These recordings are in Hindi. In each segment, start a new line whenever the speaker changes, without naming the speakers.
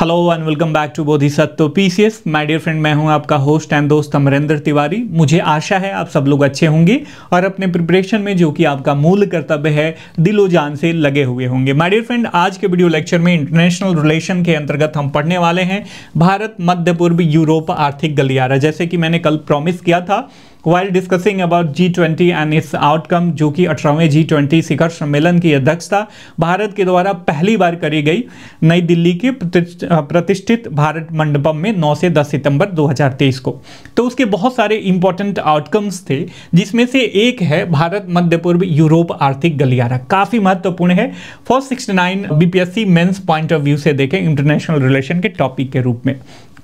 hello and welcome back to Bodhisattva P C S my dear friend मैं हूं आपका होस्ट एंड दोस्त अमरेंद्र तिवारी मुझे आशा है आप सब लोग अच्छे होंगे और अपने प्रिपरेशन में जो कि आपका मूल कर्तव्य है दिलो जान से लगे हुए होंगे माई डियर फ्रेंड आज के वीडियो लेक्चर में इंटरनेशनल रिलेशन के अंतर्गत हम पढ़ने वाले हैं भारत मध्य पूर्व यूरोप आर्थिक गलियारा जैसे कि मैंने कल प्रॉमिस किया था discussing about G twenty and its outcome जो कि अठारहवें जी ट्वेंटी शिखर सम्मेलन की अध्यक्षता भारत के द्वारा पहली बार करी गई नई दिल्ली के प्रतिष्ठित भारत मंडपम में 9 से 10 सितंबर 2023 को तो उसके बहुत सारे इंपॉर्टेंट आउटकम्स थे जिसमें से एक है भारत मध्य पूर्व यूरोप आर्थिक गलियारा काफ़ी महत्वपूर्ण है for sixty nine BPSC point of view से देखें इंटरनेशनल रिलेशन के टॉपिक के रूप में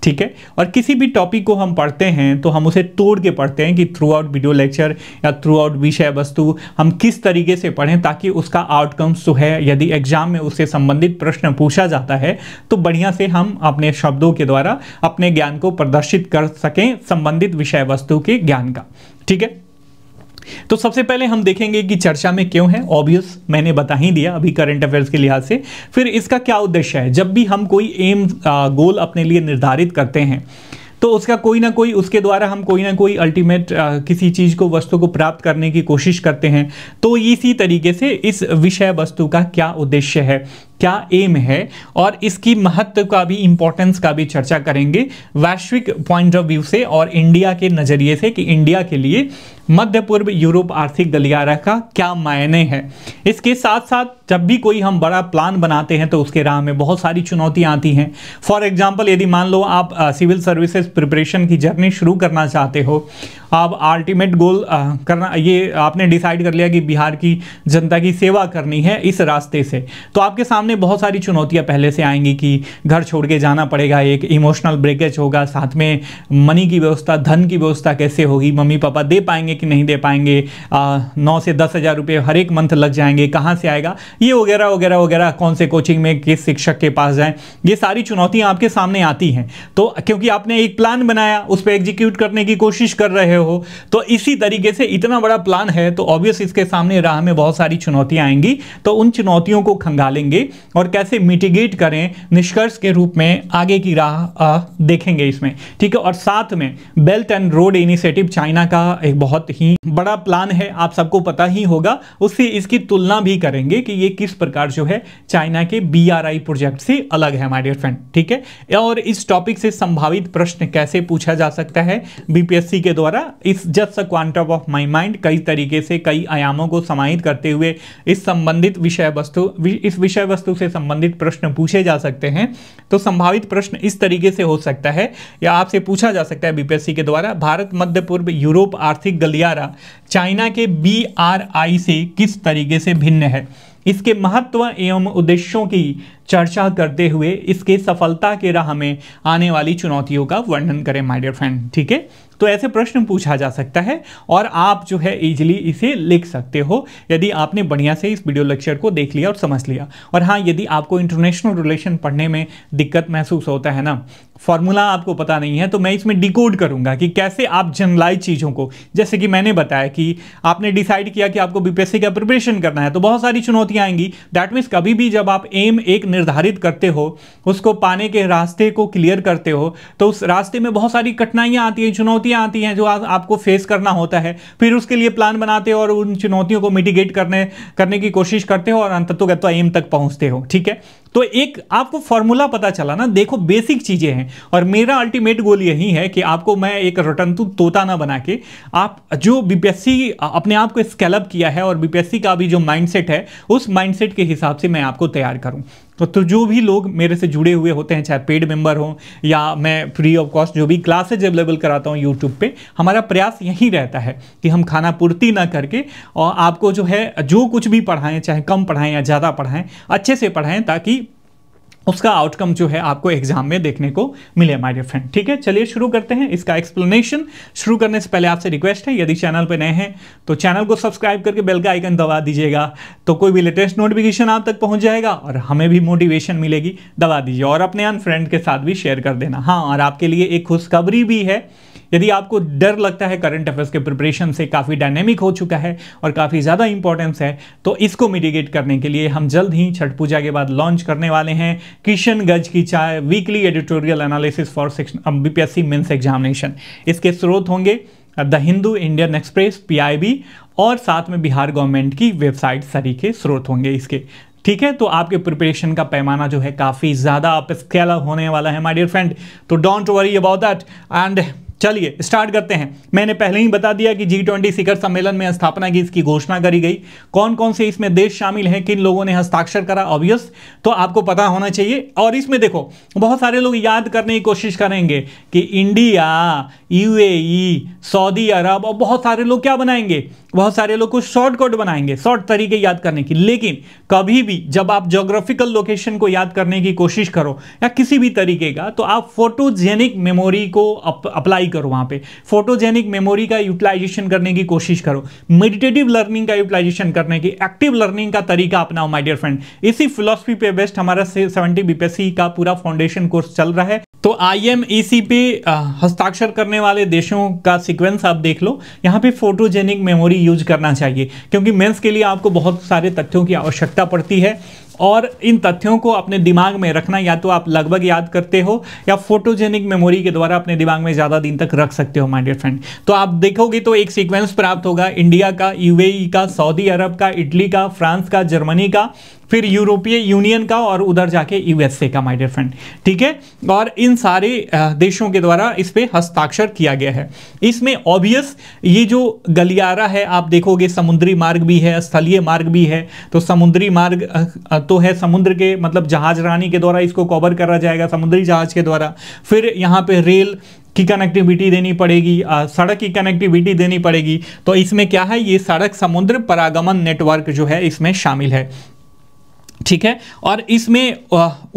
ठीक है और किसी भी टॉपिक को हम पढ़ते हैं तो हम उसे तोड़ के पढ़ते हैं कि थ्रू आउट वीडियो लेक्चर या थ्रू आउट विषय वस्तु हम किस तरीके से पढ़ें ताकि उसका आउटकम्स जो है यदि एग्जाम में उससे संबंधित प्रश्न पूछा जाता है तो बढ़िया से हम अपने शब्दों के द्वारा अपने ज्ञान को प्रदर्शित कर सकें संबंधित विषय वस्तु के ज्ञान का ठीक है तो सबसे पहले हम देखेंगे कि चर्चा में क्यों है ऑब्वियस मैंने बता ही दिया अभी करंट अफेयर्स के लिहाज से फिर इसका क्या उद्देश्य है जब भी हम कोई एम गोल अपने लिए निर्धारित करते हैं तो उसका कोई ना कोई उसके द्वारा हम कोई ना कोई अल्टीमेट किसी चीज़ को वस्तु को प्राप्त करने की कोशिश करते हैं तो इसी तरीके से इस विषय वस्तु का क्या उद्देश्य है क्या एम है और इसकी महत्व का भी इंपॉर्टेंस का भी चर्चा करेंगे वैश्विक पॉइंट ऑफ व्यू से और इंडिया के नज़रिए से कि इंडिया के लिए मध्य पूर्व यूरोप आर्थिक गलियारा का क्या मायने हैं इसके साथ साथ जब भी कोई हम बड़ा प्लान बनाते हैं तो उसके राह में बहुत सारी चुनौतियां आती हैं फॉर एग्जाम्पल यदि मान लो आप सिविल सर्विसेज प्रिपरेशन की जर्नी शुरू करना चाहते हो आप अल्टीमेट गोल करना ये आपने डिसाइड कर लिया कि बिहार की जनता की सेवा करनी है इस रास्ते से तो आपके सामने बहुत सारी चुनौतियाँ पहले से आएंगी कि घर छोड़ के जाना पड़ेगा एक इमोशनल ब्रेकेज होगा साथ में मनी की व्यवस्था धन की व्यवस्था कैसे होगी मम्मी पापा दे पाएंगे कि नहीं दे पाएंगे नौ से दस हज़ार रुपये हर एक मंथ लग जाएंगे कहाँ से आएगा ये वगैरह वगैरह वगैरह कौन से कोचिंग में किस शिक्षक के पास जाएँ ये सारी चुनौतियाँ आपके सामने आती हैं तो क्योंकि आपने एक प्लान बनाया उस पर एग्जीक्यूट करने की कोशिश कर रहे हो हो तो इसी तरीके से इतना बड़ा प्लान है तो ऑब्वियस इसके सामने राह में बहुत सारी चुनौतियां आएंगी तो उन चुनौतियों को खंगालेंगे और कैसे मिटिगेट करें निष्कर्ष के रूप में आगे की राह देखेंगे इसमें ठीक है और साथ में belt and road initiative China का एक बहुत ही बड़ा प्लान है आप सबको पता ही होगा उससे इसकी तुलना भी करेंगे कि ये किस प्रकार जो है चाइना के बी प्रोजेक्ट से अलग है माइडियर फ्रेंड ठीक है और इस टॉपिक से संभावित प्रश्न कैसे पूछा जा सकता है बीपीएससी के द्वारा इस just a quantum of my mind कई तरीके से कई आयामों को समाहित करते हुए इस संबंधित विषय वस्तु इस विषय वस्तु से संबंधित प्रश्न पूछे जा सकते हैं तो संभावित प्रश्न इस तरीके से हो सकता है या आपसे पूछा जा सकता है बीपीएससी के द्वारा भारत मध्य पूर्व यूरोप आर्थिक गलियारा चाइना के बी से किस तरीके से भिन्न है इसके महत्व एवं उद्देश्यों की चर्चा करते हुए इसके सफलता के राह में आने वाली चुनौतियों का वर्णन करें माय डियर फ्रेंड ठीक है तो ऐसे प्रश्न पूछा जा सकता है और आप जो है इजीली इसे लिख सकते हो यदि आपने बढ़िया से इस वीडियो लेक्चर को देख लिया और समझ लिया और हाँ यदि आपको इंटरनेशनल रिलेशन पढ़ने में दिक्कत महसूस होता है ना फॉर्मूला आपको पता नहीं है तो मैं इसमें डिकोड करूंगा कि कैसे आप जनलाइज चीज़ों को जैसे कि मैंने बताया कि आपने डिसाइड किया कि आपको बीपीएससी का प्रिपरेशन करना है तो बहुत सारी चुनौतियाँ आएंगी दैट मीन्स कभी भी जब आप एम एक निर्धारित करते हो उसको पाने के रास्ते को क्लियर करते हो तो उस रास्ते में बहुत सारी कठिनाइयाँ आती हैं चुनौतियाँ आती हैं जो आ, आपको फेस करना होता है फिर उसके लिए प्लान बनाते हो और उन चुनौतियों को मिटिगेट करने करने की कोशिश करते हो और अंततोगत्वा एम तक पहुँचते हो ठीक है तो एक आपको फॉर्मूला पता चला ना देखो बेसिक चीज़ें हैं और मेरा अल्टीमेट गोल यही है कि आपको मैं एक रटंतु तोता ना बना के आप जो बीपीएससी अपने आप को स्केलअप किया है और बीपीएससी का भी जो माइंडसेट है उस माइंडसेट के हिसाब से मैं आपको तैयार करूं तो, तो जो भी लोग मेरे से जुड़े हुए होते हैं चाहे पेड मेंबर हों या मैं फ्री ऑफ कॉस्ट जो भी क्लासेज अवेलेबल कराता हूँ यूट्यूब पर हमारा प्रयास यही रहता है कि हम खाना पूर्ति ना करके और आपको जो है जो कुछ भी पढ़ाएँ चाहे कम पढ़ाएँ या ज़्यादा पढ़ाएँ अच्छे से पढ़ाएँ ताकि उसका आउटकम जो है आपको एग्जाम में देखने को मिले माय डियर फ्रेंड ठीक है चलिए शुरू करते हैं इसका एक्सप्लेनेशन शुरू करने से पहले आपसे रिक्वेस्ट है यदि चैनल पर नए हैं तो चैनल को सब्सक्राइब करके बेल का आइकन दबा दीजिएगा तो कोई भी लेटेस्ट नोटिफिकेशन आप तक पहुंच जाएगा और हमें भी मोटिवेशन मिलेगी दबा दीजिए और अपने अन फ्रेंड के साथ भी शेयर कर देना हाँ और आपके लिए एक खुशखबरी भी है यदि आपको डर लगता है करंट अफेयर्स के प्रिपरेशन से काफ़ी डायनेमिक हो चुका है और काफ़ी ज़्यादा इंपॉर्टेंस है तो इसको मिटिगेट करने के लिए हम जल्द ही छठ पूजा के बाद लॉन्च करने वाले हैं किशनगंज की चाय weekly editorial analysis for section BPSC mains examination इसके स्रोत होंगे the Hindu Indian Express P और साथ में बिहार गवर्नमेंट की वेबसाइट सरी के स्रोत होंगे इसके ठीक है तो आपके प्रिपरेशन का पैमाना जो है काफ़ी ज़्यादा आप स्केल होने वाला है माय डियर फ्रेंड तो don't worry about that and चलिए स्टार्ट करते हैं मैंने पहले ही बता दिया कि जी ट्वेंटी शिखर सम्मेलन में स्थापना की इसकी घोषणा करी गई कौन कौन से इसमें देश शामिल हैं किन लोगों ने हस्ताक्षर करा ऑब्वियस तो आपको पता होना चाहिए और इसमें देखो बहुत सारे लोग याद करने की कोशिश करेंगे कि इंडिया यूएई सऊदी अरब और बहुत सारे लोग क्या बनाएंगे बहुत सारे लोग कुछ शॉर्टकट बनाएंगे शॉर्ट तरीके याद करने की लेकिन कभी भी जब आप जोग्राफिकल लोकेशन को याद करने की कोशिश करो या किसी भी तरीके का तो आप फोटोजेनिक मेमोरी को अप, अप्लाई करो वहाँ पे फोटोजेनिक मेमोरी का यूटिलाइजेशन करने की कोशिश करो मेडिटेटिव लर्निंग का यूटिलाइजेशन करने की एक्टिव लर्निंग का तरीका अपनाओ माई डियर फ्रेंड इसी फिलोसफी पे बेस्ट हमारा सेवेंटी बीपीएससी का पूरा फाउंडेशन कोर्स चल रहा है तो आई एम ई सी पे हस्ताक्षर करने वाले देशों का सीक्वेंस आप देख लो यहाँ पे फोटोजेनिक मेमोरी यूज करना चाहिए क्योंकि मेंस के लिए आपको बहुत सारे तथ्यों की आवश्यकता पड़ती है और इन तथ्यों को अपने दिमाग में रखना या तो आप लगभग याद करते हो या फोटोजेनिक मेमोरी के द्वारा अपने दिमाग में ज़्यादा दिन तक रख सकते हो माय डियर फ्रेंड तो आप देखोगे तो एक सीक्वेंस प्राप्त होगा इंडिया का यूएई e का सऊदी अरब का इटली का फ्रांस का जर्मनी का फिर यूरोपीय यूनियन का और उधर जाके यूएसए का माई डियर फ्रेंड ठीक है और इन सारे देशों के द्वारा इस पर हस्ताक्षर किया गया है इसमें ऑब्वियस ये जो गलियारा है आप देखोगे समुद्री मार्ग भी है स्थलीय मार्ग भी है तो समुद्री मार्ग तो है समुद्र के मतलब जहाज रानी के द्वारा इसको कवर करा जाएगा समुद्री जहाज के द्वारा फिर यहाँ पे रेल की कनेक्टिविटी देनी पड़ेगी सड़क की कनेक्टिविटी देनी पड़ेगी तो इसमें क्या है ये सड़क समुद्र परागमन नेटवर्क जो है इसमें शामिल है ठीक है और इसमें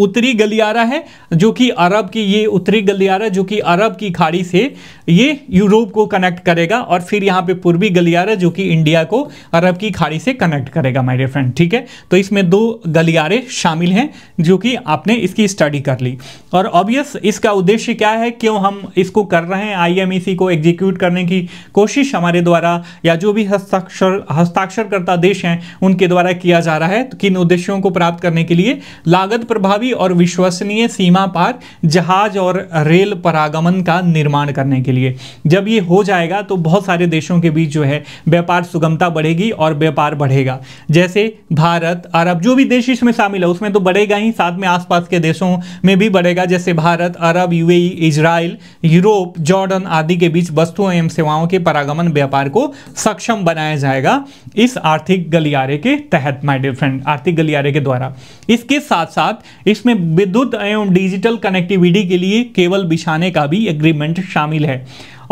उत्तरी गलियारा है जो कि अरब की ये उत्तरी गलियारा जो कि अरब की खाड़ी से ये यूरोप को कनेक्ट करेगा और फिर यहाँ पे पूर्वी गलियारा जो कि इंडिया को अरब की खाड़ी से कनेक्ट करेगा माय डियर फ्रेंड ठीक है तो इसमें दो गलियारे शामिल हैं जो कि आपने इसकी स्टडी कर ली और ऑब्वियस इसका उद्देश्य क्या है क्यों हम इसको कर रहे हैं आई e को एग्जीक्यूट करने की कोशिश हमारे द्वारा या जो भी हस्ताक्षर हस्ताक्षरकर्ता देश हैं उनके द्वारा किया जा रहा है तो किन उद्देश्यों को प्राप्त करने के लिए लागत प्रभावी और विश्वसनीय सीमा पार जहाज और रेल परागमन का निर्माण करने के लिए जब ये हो जाएगा तो बहुत सारे देशों के बीच जो है व्यापार सुगमता बढ़ेगी और व्यापार बढ़ेगा जैसे भारत अरब जो भी देश इसमें शामिल है उसमें तो बढ़ेगा ही साथ में आसपास के देशों में भी बढ़ेगा जैसे Bharat Arab UAE Israel Europe Jordan आदि के बीच वस्तुओं एवं सेवाओं के परागमन व्यापार को सक्षम बनाया जाएगा इस आर्थिक गलियारे के तहत माय डियर फ्रेंड आर्थिक गलियारे के द्वारा इसके साथ साथ इसमें विद्युत एवं डिजिटल कनेक्टिविटी के लिए केवल बिछाने का भी एग्रीमेंट शामिल है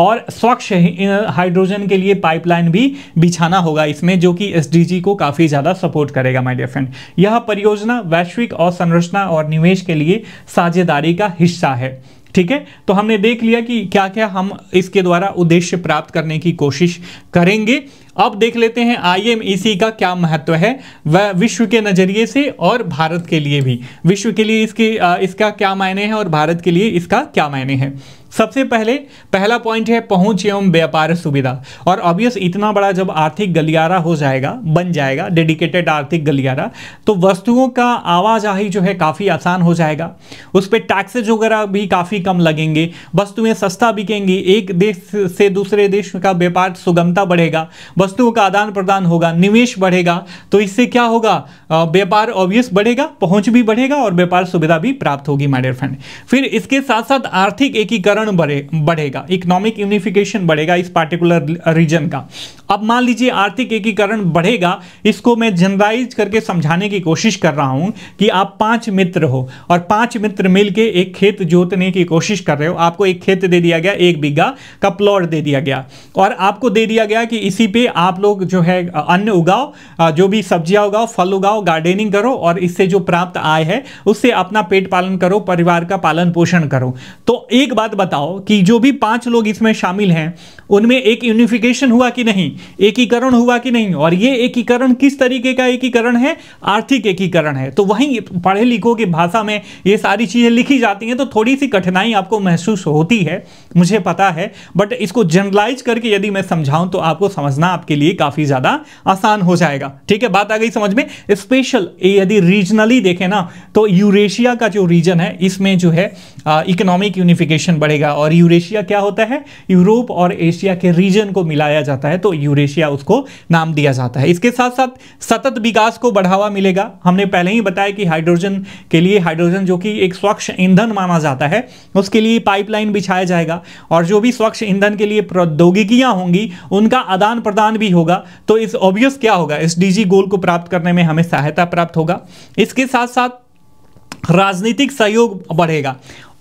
और स्वच्छ हाइड्रोजन के लिए पाइपलाइन भी बिछाना होगा इसमें जो कि एसडीजी को काफ़ी ज़्यादा सपोर्ट करेगा माय डियर फ्रेंड यह परियोजना वैश्विक और संरचना और निवेश के लिए साझेदारी का हिस्सा है ठीक है तो हमने देख लिया कि क्या क्या हम इसके द्वारा उद्देश्य प्राप्त करने की कोशिश करेंगे अब देख लेते हैं आई e का क्या महत्व है वह विश्व के नज़रिए से और भारत के लिए भी विश्व के लिए इसकी इसका क्या मायने हैं और भारत के लिए इसका क्या मायने हैं सबसे पहले पहला पॉइंट है पहुंच एवं व्यापार सुविधा और ऑब्वियस इतना बड़ा जब आर्थिक गलियारा हो जाएगा बन जाएगा डेडिकेटेड आर्थिक गलियारा तो वस्तुओं का आवाजाही जो है काफ़ी आसान हो जाएगा उस पर टैक्सेज वगैरह भी काफ़ी कम लगेंगे वस्तुएं सस्ता बिकेंगी एक देश से दूसरे देश का व्यापार सुगमता बढ़ेगा वस्तुओं का आदान प्रदान होगा निवेश बढ़ेगा तो इससे क्या होगा व्यापार ऑब्वियस बढ़ेगा पहुंच भी बढ़ेगा और व्यापार सुविधा भी प्राप्त होगी माइडियर फ्रेंड फिर इसके साथ साथ आर्थिक एकीकरण बढ़े बढ़ेगा इकोनॉमिक यूनिफिकेशन बढ़ेगा इस पार्टिकुलर रीजन का अब मान लीजिए आर्थिक एकीकरण बढ़ेगा इसको मैं जनरलाइज करके समझाने की कोशिश कर रहा हूं कि आप पांच मित्र हो और पांच मित्र मिलके एक खेत जोतने की कोशिश कर रहे हो आपको एक खेत दे दिया गया एक बीघा का प्लॉट दे दिया गया और आपको दे दिया गया कि इसी पे आप लोग जो है अन्न उगाओ जो भी सब्जियां उगाओ फल उगाओ गार्डनिंग करो और इससे जो प्राप्त आय है उससे अपना पेट पालन करो परिवार का पालन पोषण करो तो एक बात बताओ कि जो भी पांच लोग इसमें शामिल हैं उनमें एक यूनिफिकेशन हुआ कि नहीं एकीकरण हुआ कि नहीं और ये एकीकरण किस तरीके का एकीकरण है आर्थिक एकीकरण है तो वहीं पढ़े लिखो की भाषा में ये सारी चीज़ें लिखी जाती हैं तो थोड़ी सी कठिनाई आपको महसूस होती है मुझे पता है बट इसको जनरलाइज करके यदि मैं समझाऊं तो आपको समझना आपके लिए काफ़ी ज़्यादा आसान हो जाएगा ठीक है बात आ गई समझ में स्पेशल यदि रीजनली देखें ना तो यूरेशिया का जो रीजन है इसमें जो है इकोनॉमिक यूनिफिकेशन बढ़ेगा और यूरेशिया क्या होता है यूरोप और एशिया यूरेशिया के रीजन को मिलाया जाता है तो यूरेशिया उसको नाम दिया जाता है इसके साथ साथ सतत विकास को बढ़ावा मिलेगा हमने पहले ही बताया कि हाइड्रोजन के लिए हाइड्रोजन जो कि एक स्वच्छ ईंधन माना जाता है उसके लिए पाइपलाइन बिछाया जाएगा और जो भी स्वच्छ ईंधन के लिए प्रौद्योगिकियां होंगी उनका आदान प्रदान भी होगा तो इस ऑब्वियस क्या होगा इस डीजी गोल को प्राप्त करने में हमें सहायता प्राप्त होगा इसके साथ साथ राजनीतिक सहयोग बढ़ेगा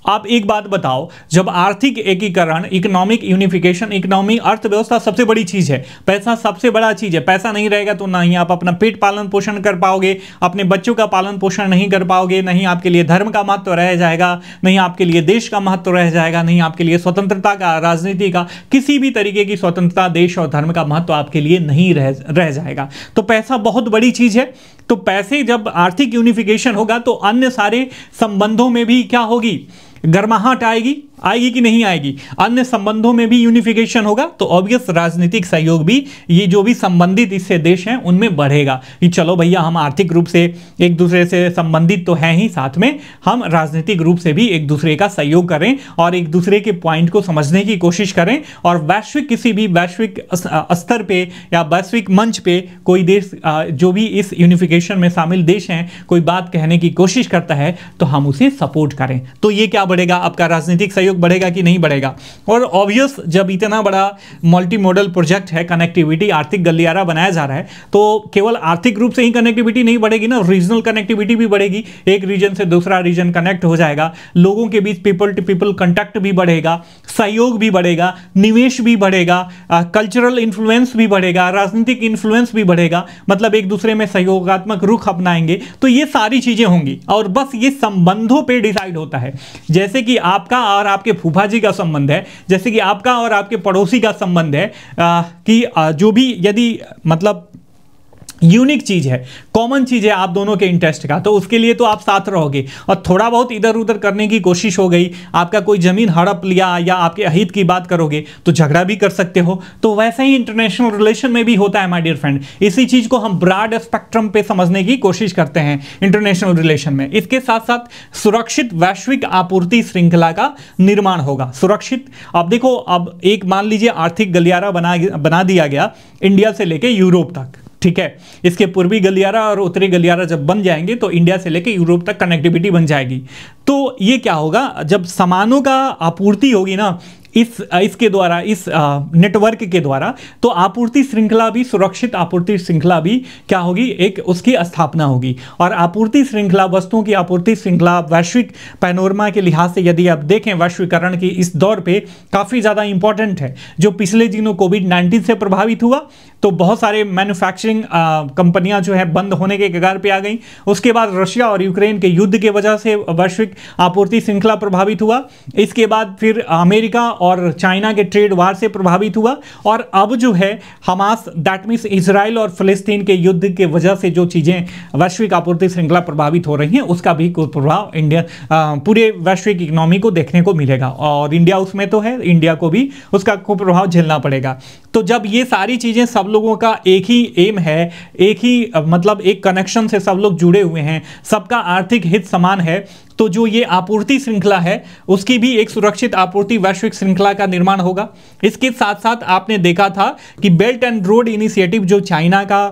आप एक बात बताओ जब आर्थिक एकीकरण इकोनॉमिक यूनिफिकेशन इकोनॉमी अर्थव्यवस्था सबसे बड़ी चीज है पैसा सबसे बड़ा चीज है पैसा नहीं रहेगा तो ना ही आप अपना पेट पालन पोषण कर पाओगे अपने बच्चों का पालन पोषण नहीं कर पाओगे नहीं आपके लिए धर्म का महत्व तो रह जाएगा नहीं आपके लिए देश का महत्व तो रह जाएगा नहीं आपके लिए स्वतंत्रता का राजनीति का किसी भी तरीके की स्वतंत्रता देश और धर्म का महत्व तो आपके लिए नहीं रह रह जाएगा तो पैसा बहुत बड़ी चीज है तो पैसे जब आर्थिक यूनिफिकेशन होगा तो अन्य सारे संबंधों में भी क्या होगी गर्माहट आएगी आएगी कि नहीं आएगी अन्य संबंधों में भी यूनिफिकेशन होगा तो ऑब्वियस राजनीतिक सहयोग भी ये जो भी संबंधित इससे देश हैं उनमें बढ़ेगा कि चलो भैया हम आर्थिक रूप से एक दूसरे से संबंधित तो हैं ही साथ में हम राजनीतिक रूप से भी एक दूसरे का सहयोग करें और एक दूसरे के पॉइंट को समझने की कोशिश करें और वैश्विक किसी भी वैश्विक स्तर पर या वैश्विक मंच पर कोई देश जो भी इस यूनिफिकेशन में शामिल देश हैं कोई बात कहने की कोशिश करता है तो हम उसे सपोर्ट करें तो ये क्या बढ़ेगा आपका राजनीतिक सहयोग बढ़ेगा कि नहीं बढ़ेगा और ऑब्वियस जब इतना बड़ा मल्टी मॉडल प्रोजेक्ट है कनेक्टिविटी आर्थिक गलियारा बनाया जा रहा है तो केवल आर्थिक रूप से ही कनेक्टिविटी नहीं बढ़ेगी ना रीजनल कनेक्टिविटी भी बढ़ेगी एक रीजन से दूसरा रीजन कनेक्ट हो जाएगा लोगों के बीच पीपल टू पीपल कंटेक्ट भी बढ़ेगा सहयोग भी बढ़ेगा निवेश भी बढ़ेगा कल्चरल इन्फ्लुएंस भी बढ़ेगा राजनीतिक इन्फ्लुएंस भी बढ़ेगा मतलब एक दूसरे में सहयोगात्मक रुख अपनाएंगे तो ये सारी चीज़ें होंगी और बस ये संबंधों पर डिसाइड होता है जैसे जैसे कि आपका और आपके फूफा जी का संबंध है जैसे कि आपका और आपके पड़ोसी का संबंध है आ, कि आ, जो भी यदि मतलब यूनिक चीज़ है कॉमन चीज़ है आप दोनों के इंटरेस्ट का तो उसके लिए तो आप साथ रहोगे और थोड़ा बहुत इधर उधर करने की कोशिश हो गई आपका कोई ज़मीन हड़प लिया या आपके अहित की बात करोगे तो झगड़ा भी कर सकते हो तो वैसे ही इंटरनेशनल रिलेशन में भी होता है माई डियर फ्रेंड इसी चीज़ को हम ब्राड स्पेक्ट्रम पे समझने की कोशिश करते हैं इंटरनेशनल रिलेशन में इसके साथ साथ सुरक्षित वैश्विक आपूर्ति श्रृंखला का निर्माण होगा सुरक्षित अब देखो अब एक मान लीजिए आर्थिक गलियारा बना बना दिया गया इंडिया से लेके यूरोप तक ठीक है इसके पूर्वी गलियारा और उत्तरी गलियारा जब बन जाएंगे तो इंडिया से लेकर यूरोप तक कनेक्टिविटी बन जाएगी तो ये क्या होगा जब सामानों का आपूर्ति होगी ना इस इसके द्वारा इस नेटवर्क के द्वारा तो आपूर्ति श्रृंखला भी सुरक्षित आपूर्ति श्रृंखला भी क्या होगी एक उसकी स्थापना होगी और आपूर्ति श्रृंखला वस्तुओं की आपूर्ति श्रृंखला वैश्विक पैनोरमा के लिहाज से यदि आप देखें वैश्वीकरण की इस दौर पर काफ़ी ज़्यादा इंपॉर्टेंट है जो पिछले दिनों कोविड नाइन्टीन से प्रभावित हुआ तो बहुत सारे मैन्युफैक्चरिंग कंपनियां जो है बंद होने के कगार पे आ गई उसके बाद रशिया और यूक्रेन के युद्ध के वजह से वैश्विक आपूर्ति श्रृंखला प्रभावित हुआ इसके बाद फिर अमेरिका और चाइना के ट्रेड वार से प्रभावित हुआ और अब जो है हमास दैट मीन्स इसराइल और फलस्तीन के युद्ध के वजह से जो चीज़ें वैश्विक आपूर्ति श्रृंखला प्रभावित हो रही हैं उसका भी कुछ प्रभाव इंडिया पूरे वैश्विक इकोनॉमी को देखने को मिलेगा और इंडिया उसमें तो है इंडिया को भी उसका कुप्रभाव झेलना पड़ेगा तो जब ये सारी चीज़ें सब लोगों का एक ही एम है एक ही मतलब एक कनेक्शन से सब लोग जुड़े हुए हैं सबका आर्थिक हित समान है तो जो ये आपूर्ति श्रृंखला है उसकी भी एक सुरक्षित आपूर्ति वैश्विक श्रृंखला का निर्माण होगा इसके साथ साथ आपने देखा था कि बेल्ट एंड रोड इनिशिएटिव जो चाइना का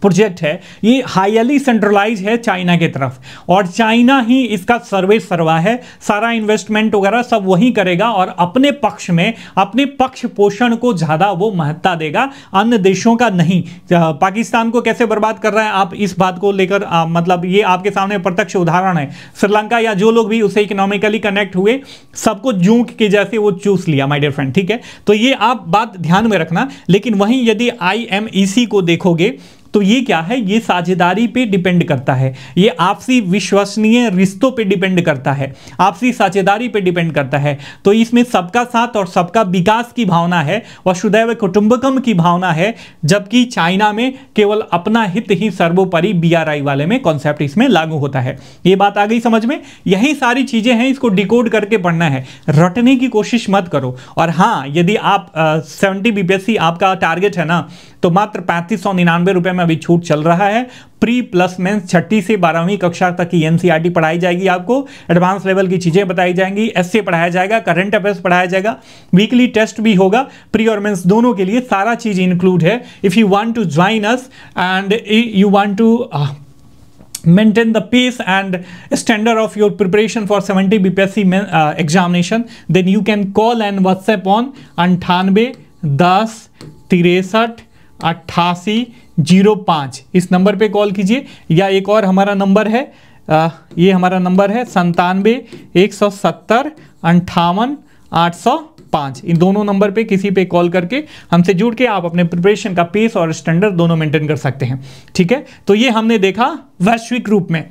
प्रोजेक्ट है ये हाईली सेंट्रलाइज है चाइना के तरफ और चाइना ही इसका सर्वे सर्वा है सारा इन्वेस्टमेंट वगैरह सब वही करेगा और अपने पक्ष में अपने पक्ष पोषण को ज़्यादा वो महत्ता देगा अन्य देशों का नहीं पाकिस्तान को कैसे बर्बाद कर रहा है आप इस बात को लेकर मतलब ये आपके सामने प्रत्यक्ष उदाहरण है श्रीलंका या जो लोग भी उसे इकोनॉमिकली कनेक्ट हुए सबको जूक के जैसे वो चूस लिया माई डियर फ्रेंड ठीक है तो ये आप बात ध्यान में रखना लेकिन वहीं यदि आई e को देखोगे तो ये क्या है ये साझेदारी पे डिपेंड करता है ये आपसी विश्वसनीय रिश्तों पे डिपेंड करता है आपसी साझेदारी पे डिपेंड करता है तो इसमें सबका साथ और सबका विकास की भावना है वसुदैव कुटुंबकम की भावना है जबकि चाइना में केवल अपना हित ही सर्वोपरि बी वाले में कॉन्सेप्ट इसमें लागू होता है ये बात आ गई समझ में यही सारी चीजें हैं इसको डिकोड करके पढ़ना है रटने की कोशिश मत करो और हाँ यदि आप सेवेंटी बीपीएससी आपका टारगेट है ना तो मात्र पैंतीस सौ निन्यानवे रुपये में अभी छूट चल रहा है प्री प्लस मेंस छठी से बारहवीं कक्षा तक की एनसीईआरटी पढ़ाई जाएगी आपको एडवांस लेवल की चीज़ें बताई जाएंगी एसए पढ़ाया जाएगा करंट अफेयर्स पढ़ाया जाएगा वीकली टेस्ट भी होगा प्री और मेंस दोनों के लिए सारा चीज़ इंक्लूड है if you want to join us and you want to maintain the pace and standard of your preparation for 70 BPSC uh, examination, then you can call and WhatsApp on 98 10 तिरसठ अट्ठासी जीरो पाँच इस नंबर पे कॉल कीजिए या एक और हमारा नंबर है आ, ये हमारा नंबर है संतानवे एक सौ सत्तर अंठावन आठ सौ पाँच इन दोनों नंबर पे किसी पे कॉल करके हमसे जुड़ के आप अपने प्रिपरेशन का पेस और स्टैंडर्ड दोनों मेंटेन कर सकते हैं ठीक है तो ये हमने देखा वैश्विक रूप में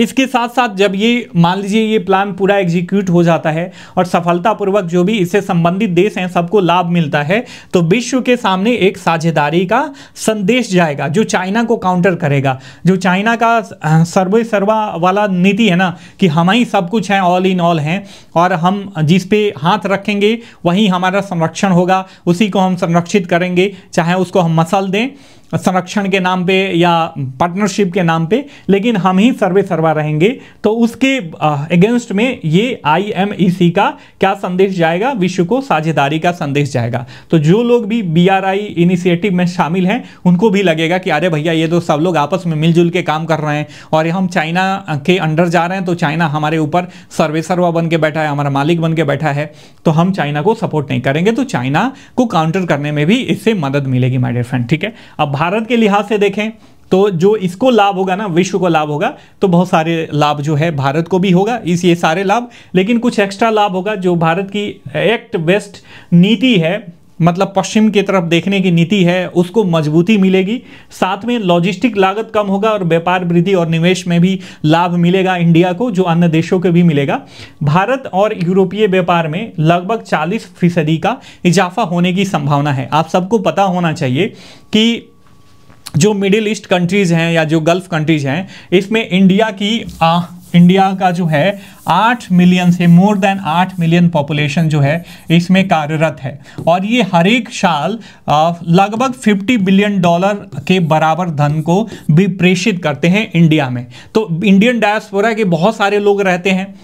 इसके साथ साथ जब ये मान लीजिए ये प्लान पूरा एग्जीक्यूट हो जाता है और सफलतापूर्वक जो भी इससे संबंधित देश हैं सबको लाभ मिलता है तो विश्व के सामने एक साझेदारी का संदेश जाएगा जो चाइना को काउंटर करेगा जो चाइना का सर्वे सर्वा वाला नीति है ना कि हम ही सब कुछ हैं ऑल इन ऑल हैं और हम जिस पे हाथ रखेंगे वहीं हमारा संरक्षण होगा उसी को हम संरक्षित करेंगे चाहे उसको हम मसल दें संरक्षण के नाम पे या पार्टनरशिप के नाम पे लेकिन हम ही सर्वे सर्वा रहेंगे तो उसके अगेंस्ट में ये आईएमईसी e का क्या संदेश जाएगा विश्व को साझेदारी का संदेश जाएगा तो जो लोग भी बीआरआई इनिशिएटिव में शामिल हैं उनको भी लगेगा कि अरे भैया ये तो सब लोग आपस में मिलजुल के काम कर रहे हैं और हम चाइना के अंडर जा रहे हैं तो चाइना हमारे ऊपर सर्वे सर्वा बन के बैठा है हमारा मालिक बन के बैठा है तो हम चाइना को सपोर्ट नहीं करेंगे तो चाइना को काउंटर करने में भी इससे मदद मिलेगी माइडियर फ्रेंड ठीक है अब भारत के लिहाज से देखें तो जो इसको लाभ होगा ना विश्व को लाभ होगा तो बहुत सारे लाभ जो है भारत को भी होगा इस ये सारे लाभ लेकिन कुछ एक्स्ट्रा लाभ होगा जो भारत की एक्ट बेस्ट नीति है मतलब पश्चिम की तरफ देखने की नीति है उसको मजबूती मिलेगी साथ में लॉजिस्टिक लागत कम होगा और व्यापार वृद्धि और निवेश में भी लाभ मिलेगा इंडिया को जो अन्य देशों के भी मिलेगा भारत और यूरोपीय व्यापार में लगभग 40 फीसदी का इजाफा होने की संभावना है आप सबको पता होना चाहिए कि जो मिडिल ईस्ट कंट्रीज़ हैं या जो गल्फ़ कंट्रीज़ हैं इसमें इंडिया की आ, इंडिया का जो है आठ मिलियन से मोर देन आठ मिलियन पॉपुलेशन जो है इसमें कार्यरत है और ये हर एक साल लगभग फिफ्टी बिलियन डॉलर के बराबर धन को भी प्रेषित करते हैं इंडिया में तो इंडियन डायस्पोरा के बहुत सारे लोग रहते हैं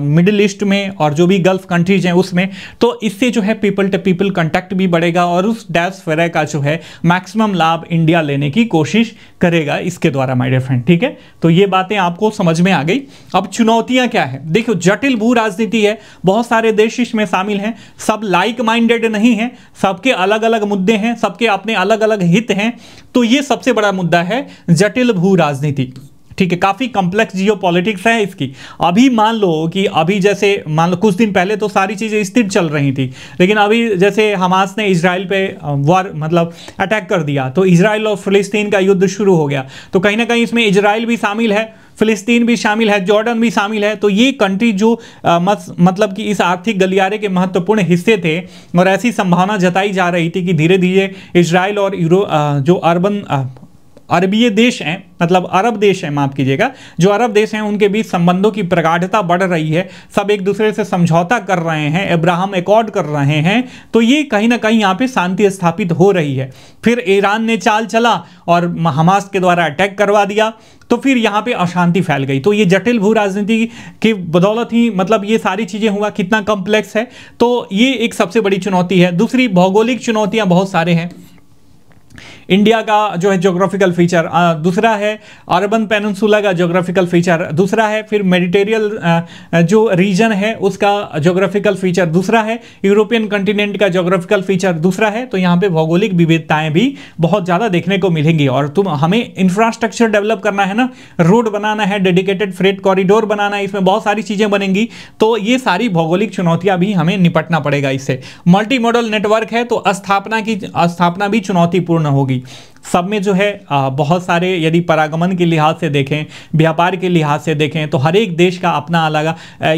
मिडिल ईस्ट में और जो भी गल्फ कंट्रीज हैं उसमें तो इससे जो है पीपल टू पीपल कंटैक्ट भी बढ़ेगा और उस फेरा का जो है मैक्सिमम लाभ इंडिया लेने की कोशिश करेगा इसके द्वारा माय डियर फ्रेंड ठीक है तो ये बातें आपको समझ में आ गई अब चुनौतियां क्या है देखो जटिल भू राजनीति है बहुत सारे देश इसमें शामिल हैं सब लाइक माइंडेड नहीं है सबके अलग अलग मुद्दे हैं सबके अपने अलग अलग हित हैं तो ये सबसे बड़ा मुद्दा है जटिल भू राजनीति ठीक है काफ़ी कंप्लेक्स जियो पॉलिटिक्स है इसकी अभी मान लो कि अभी जैसे मान लो कुछ दिन पहले तो सारी चीज़ें स्थिर चल रही थी लेकिन अभी जैसे हमास ने इसराइल पे वॉर मतलब अटैक कर दिया तो इसराइल और फिलिस्तीन का युद्ध शुरू हो गया तो कहीं ना कहीं इसमें इसराइल भी शामिल है फिलिस्तीन भी शामिल है जॉर्डन भी शामिल है तो ये कंट्री जो आ, मत, मतलब कि इस आर्थिक गलियारे के महत्वपूर्ण हिस्से थे और ऐसी संभावना जताई जा रही थी कि धीरे धीरे इसराइल और यूरो आ, जो अर्बन अरबीय देश हैं मतलब अरब देश हैं माफ़ कीजिएगा जो अरब देश हैं उनके बीच संबंधों की प्रगाढ़ता बढ़ रही है सब एक दूसरे से समझौता कर रहे हैं इब्राहम एकॉर्ड कर रहे हैं तो ये कहीं ना कहीं यहाँ पे शांति स्थापित हो रही है फिर ईरान ने चाल चला और हमास के द्वारा अटैक करवा दिया तो फिर यहाँ पे अशांति फैल गई तो ये जटिल भू राजनीति की बदौलत ही मतलब ये सारी चीज़ें हुआ कितना कॉम्प्लेक्स है तो ये एक सबसे बड़ी चुनौती है दूसरी भौगोलिक चुनौतियाँ बहुत सारे हैं इंडिया का जो है जोग्राफिकल फीचर दूसरा है अरबन पेनसुला का जोग्राफिकल फीचर दूसरा है फिर मेडिटेरियल जो रीजन है उसका जोग्राफिकल फीचर दूसरा है यूरोपियन कंटिनेंट का जोग्राफिकल फीचर दूसरा है तो यहाँ पे भौगोलिक विविधताएं भी बहुत ज़्यादा देखने को मिलेंगी और तुम हमें इंफ्रास्ट्रक्चर डेवलप करना है ना रोड बनाना है डेडिकेटेड फ्रेट कॉरिडोर बनाना है इसमें बहुत सारी चीज़ें बनेंगी तो ये सारी भौगोलिक चुनौतियाँ भी हमें निपटना पड़ेगा इससे मल्टी मॉडल नेटवर्क है तो स्थापना की स्थापना भी चुनौतीपूर्ण होगी होगी सब में जो है बहुत सारे यदि परागमन के लिहाज से देखें व्यापार के लिहाज से देखें तो हर एक देश का अपना अलग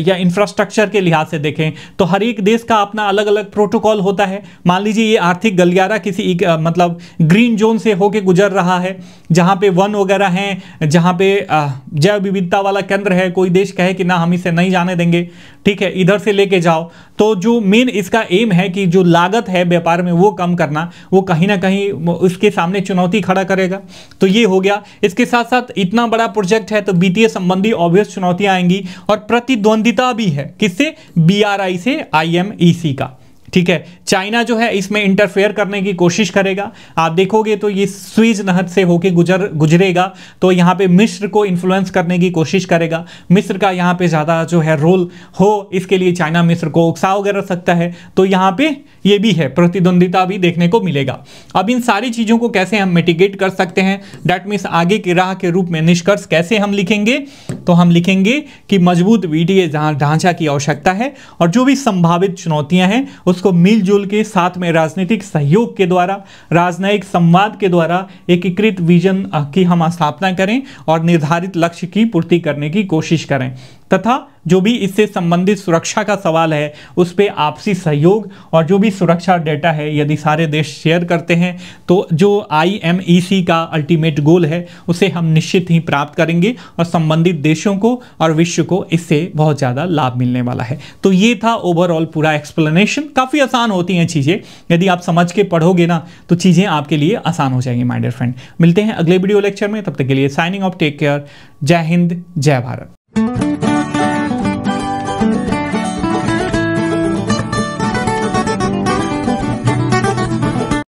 या इंफ्रास्ट्रक्चर के लिहाज से देखें तो हर एक देश का अपना अलग अलग प्रोटोकॉल होता है मान लीजिए ये आर्थिक गलियारा किसी एक, मतलब ग्रीन जोन से होके गुजर रहा है जहाँ पे वन वगैरह हैं जहाँ पे जैव विविधता वाला केंद्र है कोई देश कहे कि ना हम इसे नहीं जाने देंगे ठीक है इधर से लेके जाओ तो जो मेन इसका एम है कि जो लागत है व्यापार में वो कम करना वो कहीं ना कहीं उसके सामने चुनौती खड़ा करेगा तो ये हो गया इसके साथ साथ इतना बड़ा प्रोजेक्ट है तो वित्तीय संबंधी ऑब्वियस चुनौतियां आएंगी और प्रतिद्वंदिता भी है किससे बी से आई e का ठीक है चाइना जो है इसमें इंटरफेयर करने की कोशिश करेगा आप देखोगे तो ये स्वीज नहर से होके गुजर गुजरेगा तो यहाँ पे मिस्र को इन्फ्लुएंस करने की कोशिश करेगा मिस्र का यहाँ पे ज़्यादा जो है रोल हो इसके लिए चाइना मिस्र को उकसा वगैरह सकता है तो यहाँ पे ये भी है प्रतिद्वंदिता भी देखने को मिलेगा अब इन सारी चीज़ों को कैसे हम मिटिगेट कर सकते हैं डैट मीन्स आगे की राह के रूप में निष्कर्ष कैसे हम लिखेंगे तो हम लिखेंगे कि मजबूत वीडीए ढांचा की आवश्यकता है और जो भी संभावित चुनौतियां हैं उस उसको मिलजुल के साथ में राजनीतिक सहयोग के द्वारा राजनयिक संवाद के द्वारा एकीकृत विजन की हम स्थापना करें और निर्धारित लक्ष्य की पूर्ति करने की कोशिश करें तथा जो भी इससे संबंधित सुरक्षा का सवाल है उस पर आपसी सहयोग और जो भी सुरक्षा डेटा है यदि सारे देश शेयर करते हैं तो जो आई e का अल्टीमेट गोल है उसे हम निश्चित ही प्राप्त करेंगे और संबंधित देशों को और विश्व को इससे बहुत ज़्यादा लाभ मिलने वाला है तो ये था ओवरऑल पूरा एक्सप्लेनेशन काफ़ी आसान होती हैं चीज़ें यदि आप समझ के पढ़ोगे ना तो चीज़ें आपके लिए आसान हो जाएंगी माइंडर फ्रेंड मिलते हैं अगले वीडियो लेक्चर में तब तक के लिए साइनिंग ऑफ टेक केयर जय हिंद जय भारत